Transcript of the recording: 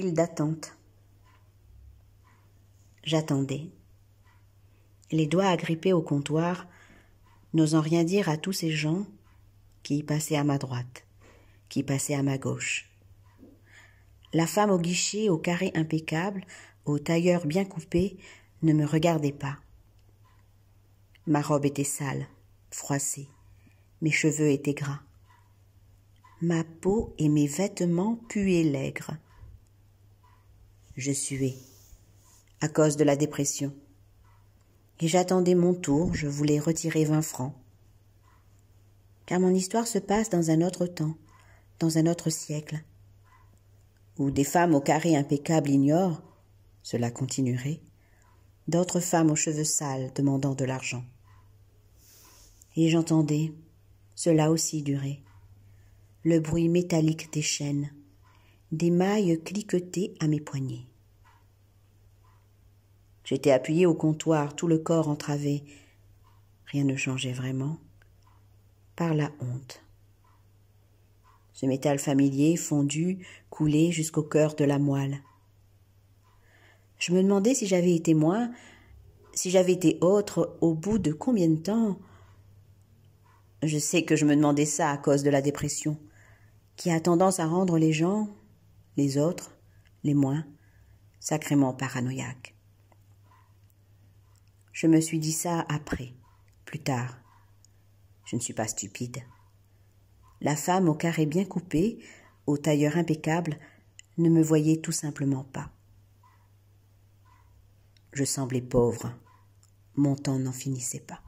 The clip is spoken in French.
d'attente. J'attendais. Les doigts agrippés au comptoir, n'osant rien dire à tous ces gens qui passaient à ma droite, qui passaient à ma gauche. La femme au guichet, au carré impeccable, au tailleur bien coupé, ne me regardait pas. Ma robe était sale, froissée, mes cheveux étaient gras. Ma peau et mes vêtements puaient l'aigre je suais à cause de la dépression. Et j'attendais mon tour, je voulais retirer vingt francs. Car mon histoire se passe dans un autre temps, dans un autre siècle, où des femmes au carré impeccable ignorent, cela continuerait, d'autres femmes aux cheveux sales demandant de l'argent. Et j'entendais, cela aussi durait, le bruit métallique des chaînes, des mailles cliquetaient à mes poignets. J'étais appuyée au comptoir, tout le corps entravé. Rien ne changeait vraiment, par la honte. Ce métal familier, fondu, coulait jusqu'au cœur de la moelle. Je me demandais si j'avais été moi, si j'avais été autre, au bout de combien de temps. Je sais que je me demandais ça à cause de la dépression, qui a tendance à rendre les gens les autres, les moins, sacrément paranoïaques. Je me suis dit ça après, plus tard. Je ne suis pas stupide. La femme au carré bien coupé, au tailleur impeccable, ne me voyait tout simplement pas. Je semblais pauvre. Mon temps n'en finissait pas.